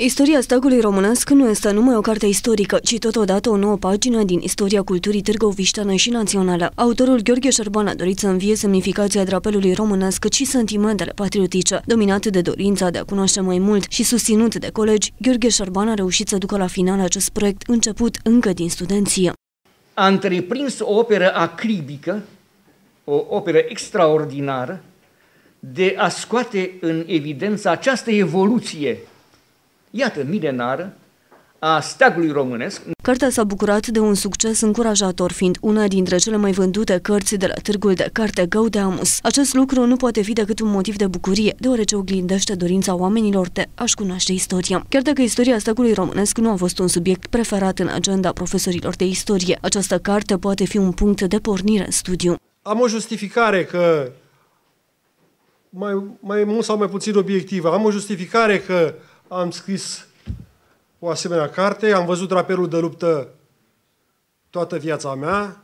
Istoria stagului românesc nu este numai o carte istorică, ci totodată o nouă pagină din istoria culturii târgovișteană și națională. Autorul Gheorghe Șerban a dorit să învie semnificația drapelului românesc și sentimentele patriotice. Dominat de dorința de a cunoaște mai mult și susținut de colegi, Gheorghe Șerban a reușit să ducă la final acest proiect început încă din studenție. A întreprins o operă acribică, o operă extraordinară, de a scoate în evidență această evoluție iată, milenară, a steagului românesc. Cartea s-a bucurat de un succes încurajator, fiind una dintre cele mai vândute cărți de la târgul de carte Gaudeamus. Acest lucru nu poate fi decât un motiv de bucurie, deoarece oglindește dorința oamenilor de a-și cunoaște istoria. Chiar dacă istoria steagului românesc nu a fost un subiect preferat în agenda profesorilor de istorie, această carte poate fi un punct de pornire în studiu. Am o justificare că mai, mai mult sau mai puțin obiectivă, am o justificare că am scris o asemenea carte, am văzut draperul de luptă toată viața mea,